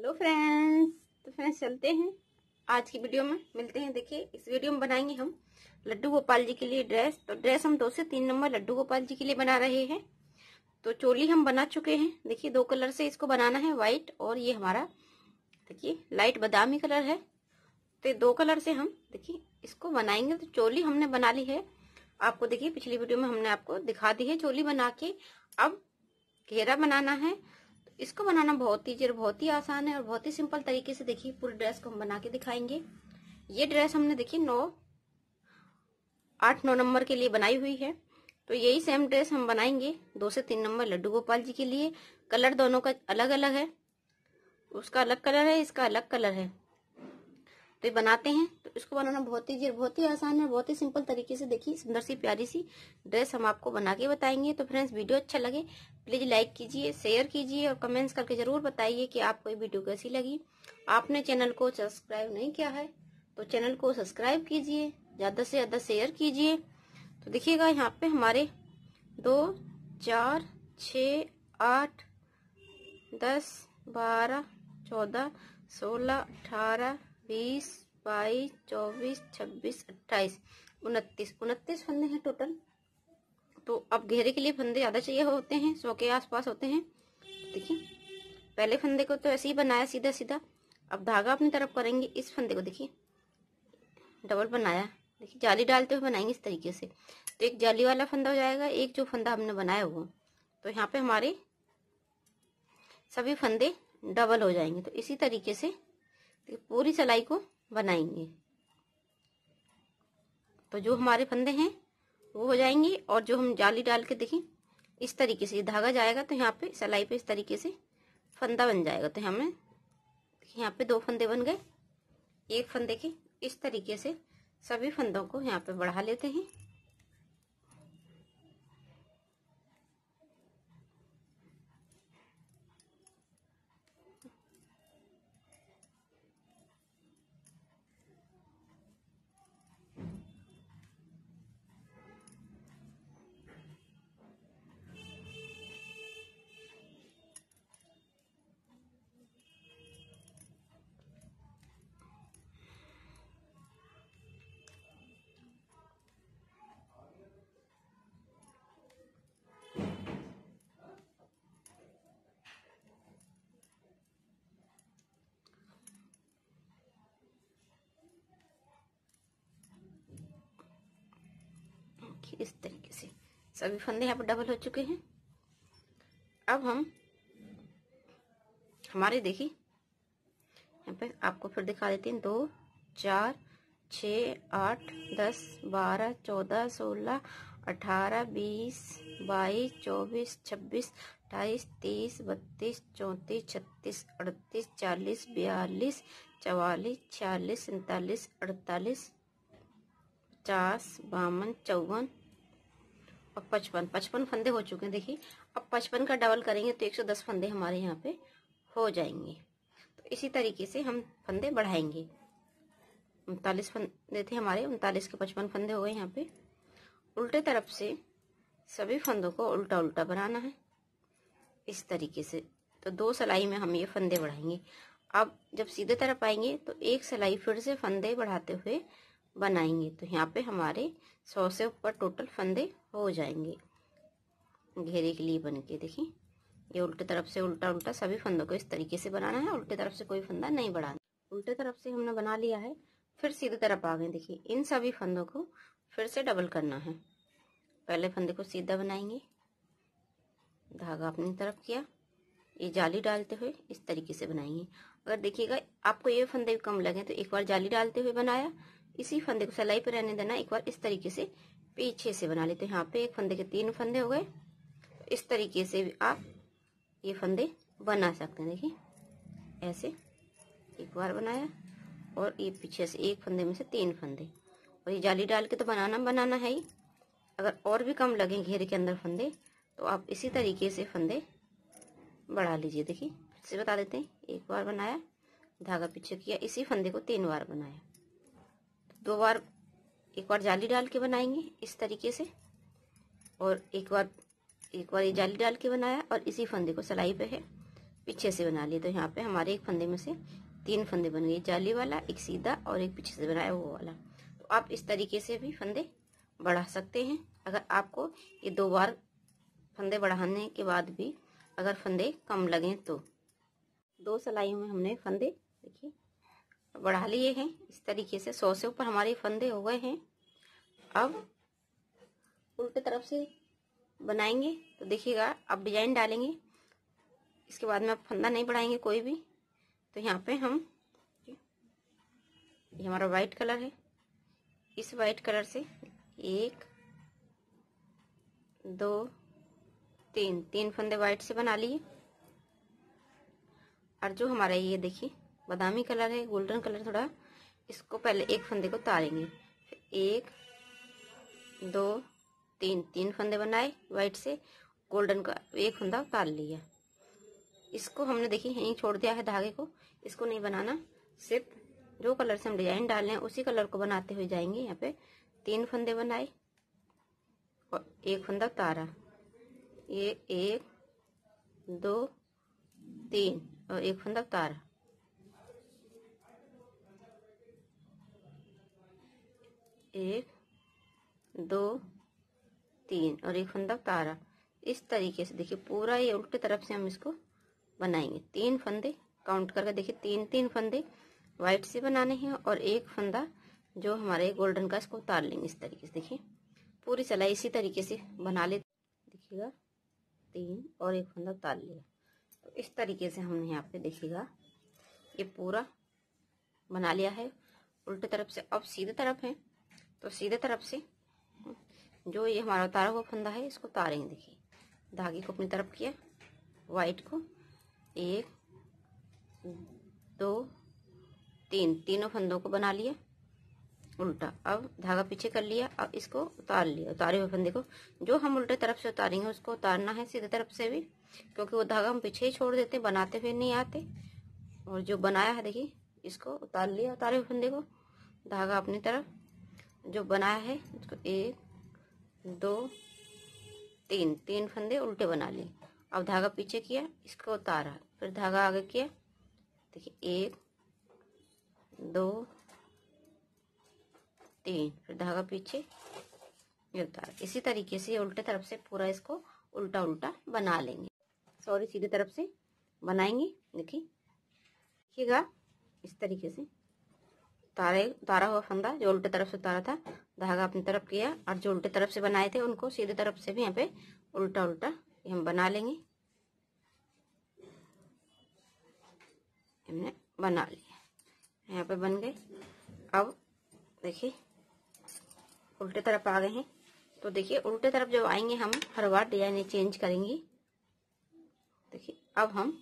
hello friends तो friends चलते हैं आज की वीडियो में मिलते हैं देखिए इस वीडियो में बनाएंगे हम लड्डू गोपाल जी के लिए ड्रेस तो ड्रेस हम दो से तीन नंबर लड्डू गोपाल जी के लिए बना रहे हैं तो चोली हम बना चुके हैं देखिए दो कलर से इसको बनाना है व्हाइट और ये हमारा देखिए लाइट बादामी कलर है तो दो कलर से हम देखिए इसको बनाएंगे तो चोली हमने बना ली है आपको देखिए पिछली वीडियो में हमने आपको दिखा दी है चोली बना के अब घेरा बनाना है इसको बनाना बहुत ही और बहुत ही आसान है और बहुत ही सिंपल तरीके से देखिए पूरी ड्रेस को हम बना के दिखाएंगे ये ड्रेस हमने देखिए नौ आठ नौ नंबर के लिए बनाई हुई है तो यही सेम ड्रेस हम बनाएंगे दो से तीन नंबर लड्डू गोपाल जी के लिए कलर दोनों का अलग अलग है उसका अलग कलर है इसका अलग कलर है तो ये बनाते हैं तो इसको बनाना बहुत ही बहुत ही आसान है बहुत ही सिंपल तरीके से देखिए सुंदर सी प्यारी सी ड्रेस हम आपको बना के बताएंगे तो फ्रेंड्स वीडियो अच्छा लगे प्लीज लाइक कीजिए शेयर कीजिए और कमेंट्स करके जरूर बताइए कि आपको ये वीडियो कैसी लगी आपने चैनल को सब्सक्राइब नहीं किया है तो चैनल को सब्सक्राइब कीजिए ज्यादा से ज्यादा शेयर कीजिए तो देखिएगा यहाँ पे हमारे दो चार छ आठ दस बारह चौदह सोलह अठारह बीस बाईस चौबीस छब्बीस अट्ठाईस उनतीस उनतीस फंदे हैं टोटल तो अब घेरे के लिए फंदे ज़्यादा चाहिए होते हैं सौ के आसपास होते हैं देखिए पहले फंदे को तो ऐसे ही बनाया सीधा सीधा अब धागा अपनी तरफ करेंगे इस फंदे को देखिए डबल बनाया देखिए जाली डालते हुए बनाएंगे इस तरीके से तो एक जाली वाला फंदा हो जाएगा एक जो फंदा हमने बनाया वो तो यहाँ पे हमारे सभी फंदे डबल हो जाएंगे तो इसी तरीके से तो पूरी सलाई को बनाएंगे तो जो हमारे फंदे हैं वो हो जाएंगे और जो हम जाली डाल के देखें इस तरीके से धागा जाएगा तो यहाँ पे सलाई पे इस तरीके से फंदा बन जाएगा तो हमें यहाँ पे दो फंदे बन गए एक फंदे के इस तरीके से सभी फंदों को यहाँ पे बढ़ा लेते हैं इस तरीके से सभी फंदे यहाँ पर डबल हो चुके हैं अब हम हमारे देखिए यहाँ पे आपको फिर दिखा देते हैं दो चार छ आठ दस बारह चौदह सोलह अठारह बीस बाईस चौबीस छब्बीस अट्ठाईस तीस बत्तीस चौंतीस छत्तीस अड़तीस चालीस बयालीस चवालीस छियालीस सैंतालीस अड़तालीस पचास बावन चौवन और पचपन पचपन फंदे हो चुके हैं देखिए अब पचपन का डबल करेंगे तो एक सौ दस फंदे हमारे यहाँ पे हो जाएंगे तो इसी तरीके से हम फंदे बढ़ाएंगे उनतालीस फंदे थे हमारे उनतालीस के पचपन फंदे हो गए यहाँ पे उल्टे तरफ से सभी फंदों को उल्टा उल्टा बनाना है इस तरीके से तो दो सिलाई में हम ये फंदे बढ़ाएंगे अब जब सीधे तरफ आएंगे तो एक सिलाई फिर से फंदे बढ़ाते हुए बनाएंगे तो यहाँ पे हमारे सौ से ऊपर टोटल फंदे हो जाएंगे घेरे के लिए बन के देखिए ये उल्टे तरफ से उल्टा उल्टा सभी फंदों को इस तरीके से बनाना है उल्टे तरफ से कोई फंदा नहीं बढ़ाना उल्टे तरफ से हमने बना लिया है फिर सीधे तरफ आ गए देखिए इन सभी फंदों को फिर से डबल करना है पहले फंदे को सीधा बनाएंगे धागा अपनी तरफ किया ये जाली डालते हुए इस तरीके से बनाएंगे अगर देखिएगा आपको ये फंदे कम लगे तो एक बार जाली डालते हुए बनाया इसी फंदे को सिलाई पर रहने देना एक बार इस तरीके से पीछे से बना लेते हैं यहाँ पे एक फंदे के तीन फंदे हो गए इस तरीके से भी आप ये फंदे बना सकते हैं देखिए ऐसे एक बार बनाया और ये पीछे से एक फंदे में से तीन फंदे और ये जाली डाल के तो बनाना बनाना है ही अगर और भी कम लगे घेरे के अंदर फंदे तो आप इसी तरीके से फंदे बढ़ा लीजिए देखिए फिर से बता देते हैं एक बार बनाया धागा पीछे किया इसी फंदे को तीन बार बनाया दो बार एक बार जाली डाल के बनाएंगे इस तरीके से और एक बार एक बार ये जाली डाल के बनाया और इसी फंदे को सलाई पे है पीछे से बना लिए तो यहाँ पे हमारे एक फंदे में से तीन फंदे बन गए जाली वाला एक सीधा और एक पीछे से बनाया वो वाला तो आप इस तरीके से भी फंदे बढ़ा सकते हैं अगर आपको ये दो बार फंदे बढ़ाने के बाद भी अगर फंदे कम लगें तो दो सलाइयों में हमने फंदे देखिए बढ़ा लिए हैं इस तरीके से सौ से ऊपर हमारे फंदे हो गए हैं अब उल्टे तरफ से बनाएंगे तो देखिएगा अब डिजाइन डालेंगे इसके बाद में आप फंदा नहीं बढ़ाएंगे कोई भी तो यहाँ पे हम ये हमारा वाइट कलर है इस वाइट कलर से एक दो तीन तीन फंदे वाइट से बना लिए और जो हमारा ये देखिए बादामी कलर है गोल्डन कलर थोड़ा इसको पहले एक फंदे को तारेंगे एक दो तीन तीन फंदे बनाए व्हाइट से गोल्डन का एक फंदा उतार लिया इसको हमने देखिए यहीं छोड़ दिया है धागे को इसको नहीं बनाना सिर्फ जो कलर से हम डिजाइन डाल रहे हैं उसी कलर को बनाते हुए जाएंगे यहाँ पे तीन फंदे बनाए और एक फंदा उतारा ये एक दो तीन और एक फंदा उतारा एक दो तीन और एक फंदा तारा इस तरीके से देखिए पूरा ये उल्टे तरफ से हम इसको बनाएंगे तीन फंदे काउंट करके देखिए तीन तीन फंदे व्हाइट से बनाने हैं और एक फंदा जो हमारे गोल्डन का इसको उतार लेंगे इस तरीके से देखिए पूरी सिलाई इसी तरीके से बना ले देखिएगा तीन और एक फंदा उतार लिया तो इस तरीके से हमने यहाँ पे देखिएगा ये पूरा बना लिया है उल्टे तरफ से अब सीधे तरफ है तो सीधे तरफ से जो ये हमारा उतारा हुआ फंदा है इसको उतारेंगे देखिए धागे को अपनी तरफ किया वाइट को एक दो तीन तीनों फंदों को बना लिया उल्टा अब धागा पीछे कर लिया अब इसको उतार लिया उतारे हुए फंदे को जो हम उल्टे तरफ से उतारेंगे उसको उतारना है सीधे तरफ से भी क्योंकि वो धागा हम पीछे ही छोड़ देते बनाते हुए नहीं आते और जो बनाया है देखिए इसको उतार लिया उतारे हुए फंदे को धागा अपनी तरफ जो बनाया है उसको एक दो तीन तीन फंदे उल्टे बना लिए अब धागा पीछे किया इसको उतारा फिर धागा आगे किया देखिए एक दो तीन फिर धागा पीछे ये उतारा इसी तरीके से उल्टे तरफ से पूरा इसको उल्टा उल्टा बना लेंगे सॉरी सीधे तरफ से बनाएंगे देखिए देखिएगा इस तरीके से तारे तारा हुआ फंदा जो उल्टे तरफ से उतारा था धागा अपनी तरफ किया और जो उल्टे तरफ से बनाए थे उनको सीधे तरफ से भी यहाँ पे उल्टा उल्टा हम बना लेंगे हमने बना लिया यहाँ पे बन गए अब देखिए उल्टे तरफ आ गए हैं तो देखिए उल्टे तरफ जब आएंगे हम हर बार डिजाइने चेंज करेंगे देखिए अब हम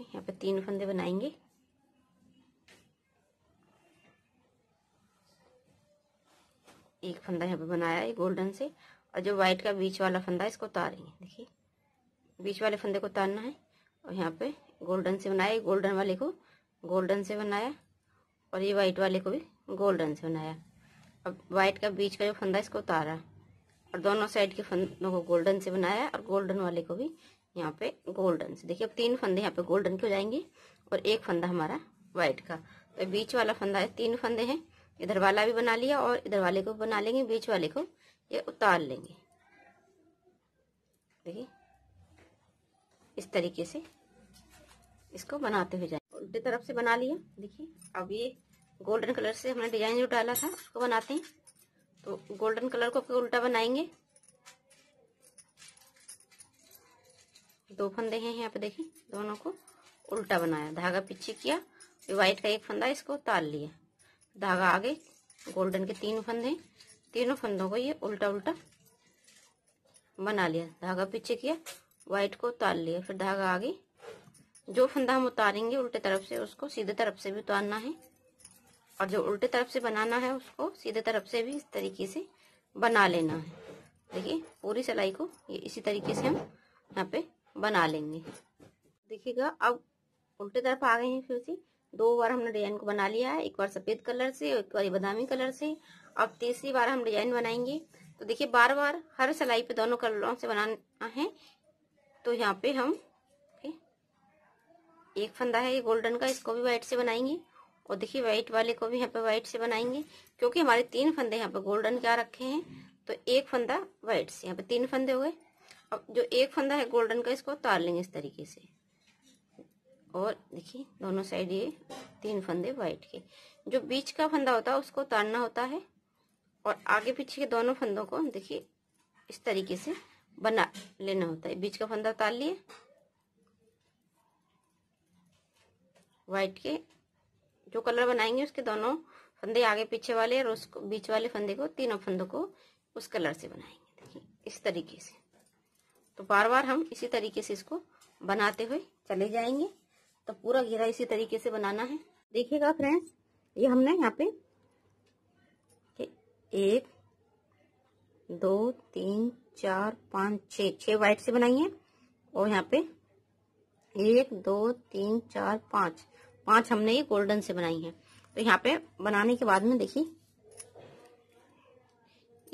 यहाँ पे तीन फंदे बनाएंगे एक फंदा यहाँ पे बनाया है गोल्डन से और जो व्हाइट का बीच वाला फंदा है इसको उतारेंगे देखिए बीच वाले फंदे को उतारना है और यहाँ पे गोल्डन से बनाया गोल्डन वाले को गोल्डन से बनाया और ये व्हाइट वाले को भी गोल्डन से बनाया अब व्हाइट का बीच का जो फंदा है इसको उतारा और दोनों साइड के फंदों को गोल्डन से बनाया और गोल्डन वाले को भी यहाँ पे गोल्डन से देखिए अब तीन फंदे यहाँ पे गोल्डन के हो जाएंगे और एक फंदा हमारा व्हाइट का तो बीच वाला फंदा है तीन फंदे हैं इधर वाला भी बना लिया और इधर वाले को बना लेंगे बीच वाले को ये उतार लेंगे देखिए इस तरीके से इसको बनाते हुए जाए उल्टी तरफ से बना लिया देखिए अब ये गोल्डन कलर से हमने डिजाइन जो डाला था उसको बनाते हैं तो गोल्डन कलर को उल्टा बनाएंगे दो फंदे हैं यहाँ पे देखिए दोनों को उल्टा बनाया धागा पीछे किया व्हाइट का एक फंदा इसको उतार लिया धागा आगे गोल्डन के तीन फंदे तीनों फंदों को ये उल्टा उल्टा बना लिया धागा पीछे किया व्हाइट को उतार लिया फिर धागा आगे जो फंदा हम उतारेंगे उल्टे तरफ से उसको सीधे तरफ से भी उतारना है और जो उल्टे तरफ से बनाना है उसको सीधे तरफ से भी इस तरीके से बना लेना है देखिए पूरी सिलाई को ये इसी तरीके से हम यहाँ पे बना लेंगे देखिएगा अब उल्टे तरफ आ गए हैं फिर से दो बार हमने डिजाइन को बना लिया है एक बार सफेद कलर से और एक बार बदामी कलर से अब तीसरी बार हम डिजाइन बनाएंगे तो देखिए बार बार हर सिलाई पे दोनों कलरों से बनाना है तो यहाँ पे हम एक फंदा है ये गोल्डन का इसको भी व्हाइट से बनाएंगे और देखिए व्हाइट वाले को भी यहाँ पे व्हाइट से बनाएंगे क्योंकि हमारे तीन फंदे यहाँ पे गोल्डन क्या रखे हैं तो एक फंदा व्हाइट से यहाँ पे तीन फंदे हो गए अब जो एक फंदा है गोल्डन का इसको उतार लेंगे इस तरीके से और देखिए दोनों साइड ये तीन फंदे वाइट के जो बीच का फंदा होता है उसको उतारना होता है और आगे पीछे के दोनों फंदों को देखिए इस तरीके से बना लेना होता है बीच का फंदा उतार लिए व्हाइट के जो कलर बनाएंगे उसके दोनों फंदे आगे पीछे वाले और उसको बीच वाले फंदे को तीनों फंदों को उस कलर से बनाएंगे देखिए इस तरीके से तो बार बार हम इसी तरीके से इसको बनाते हुए चले जाएंगे तो पूरा घेरा इसी तरीके से बनाना है देखिएगा फ्रेंड्स ये हमने यहाँ पे एक दो तीन चार पाँच छ वाइट से बनाई है और यहाँ पे एक दो तीन चार पाँच पाँच हमने ये गोल्डन से बनाई है तो यहाँ पे बनाने के बाद में देखिए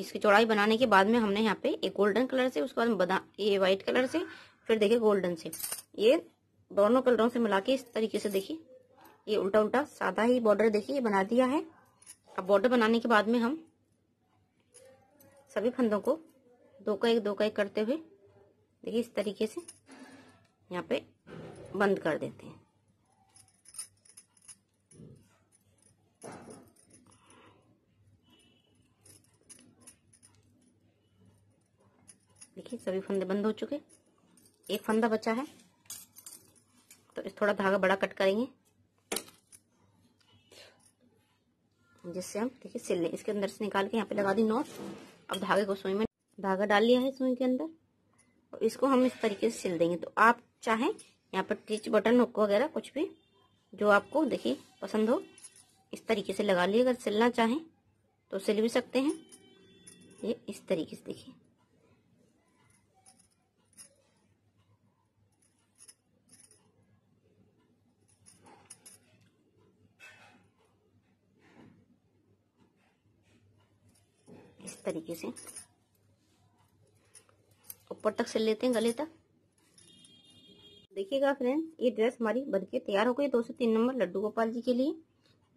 इसकी चौड़ाई बनाने के बाद में हमने यहाँ पे एक गोल्डन कलर से उसके बाद बदा ये व्हाइट कलर से फिर देखिए गोल्डन से ये दोनों कलरों से मिला के इस तरीके से देखिए ये उल्टा उल्टा सादा ही बॉर्डर देखिए ये बना दिया है अब बॉर्डर बनाने के बाद में हम सभी फंदों को दो का एक दो का एक करते हुए देखिए इस तरीके से यहाँ पे बंद कर देते हैं देखिए सभी फंदे बंद हो चुके एक फंदा बचा है तो इस थोड़ा धागा बड़ा कट करेंगे जिससे हम देखिए सिल लें इसके अंदर से निकाल के यहाँ पे लगा दी नॉट अब धागे को सुई में धागा डाल लिया है सुई के अंदर और इसको हम इस तरीके से सिल देंगे तो आप चाहें यहाँ पर टिच बटन हुक वगैरह कुछ भी जो आपको देखिए पसंद हो इस तरीके से लगा लिए अगर सिलना चाहें तो सिल भी सकते हैं ये इस तरीके से देखिए तरीके से ऊपर तक सिल लेते हैं गले तक देखिएगा फ्रेंड ये ड्रेस हमारी बन के तैयार हो गई दो से तीन नंबर लड्डू गोपाल जी के लिए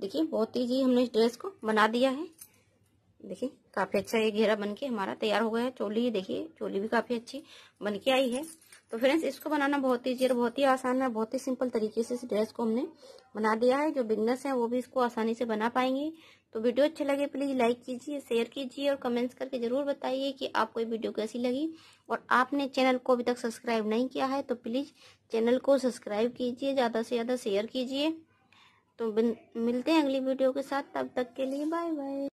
देखिए बहुत ही जी हमने इस ड्रेस को बना दिया है देखिए काफ़ी अच्छा ये घेरा बन के हमारा तैयार हो गया है चोली देखिए चोली भी काफ़ी अच्छी बन के आई है तो फ्रेंड्स इसको बनाना बहुत ही जीरो बहुत ही आसान है बहुत ही सिंपल तरीके से इस ड्रेस को हमने बना दिया है जो बिगनर्स है वो भी इसको आसानी से बना पाएंगे तो वीडियो अच्छा लगे प्लीज़ लाइक कीजिए शेयर कीजिए और कमेंट्स करके ज़रूर बताइए कि आपको ये वीडियो कैसी लगी और आपने चैनल को अभी तक सब्सक्राइब नहीं किया है तो प्लीज़ चैनल को सब्सक्राइब कीजिए ज़्यादा से ज़्यादा शेयर कीजिए तो मिलते हैं अगली वीडियो के साथ तब तक के लिए बाय बाय